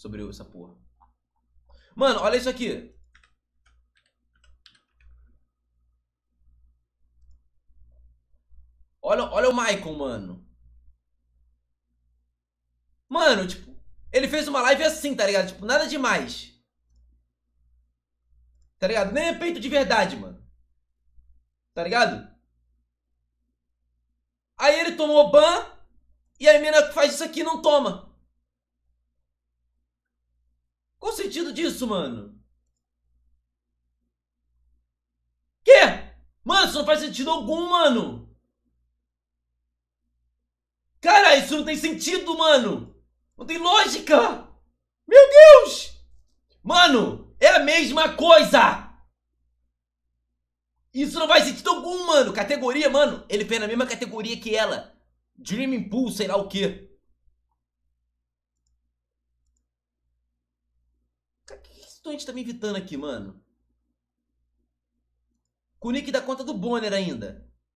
sobre essa porra. Mano, olha isso aqui. Olha, olha o Michael, mano. Mano, tipo, ele fez uma live assim, tá ligado? Tipo, nada demais. Tá ligado? Nem é peito de verdade, mano. Tá ligado? Aí ele tomou ban e a menina que faz isso aqui não toma. sentido disso, mano? Quê? Mano, isso não faz sentido algum, mano. Cara, isso não tem sentido, mano. Não tem lógica. Meu Deus! Mano, é a mesma coisa. Isso não faz sentido algum, mano. Categoria, mano. Ele fez na mesma categoria que ela. Dream Impulse, sei lá o quê. Cara, que doente tá me evitando aqui, mano? O nick dá conta do Bonner ainda.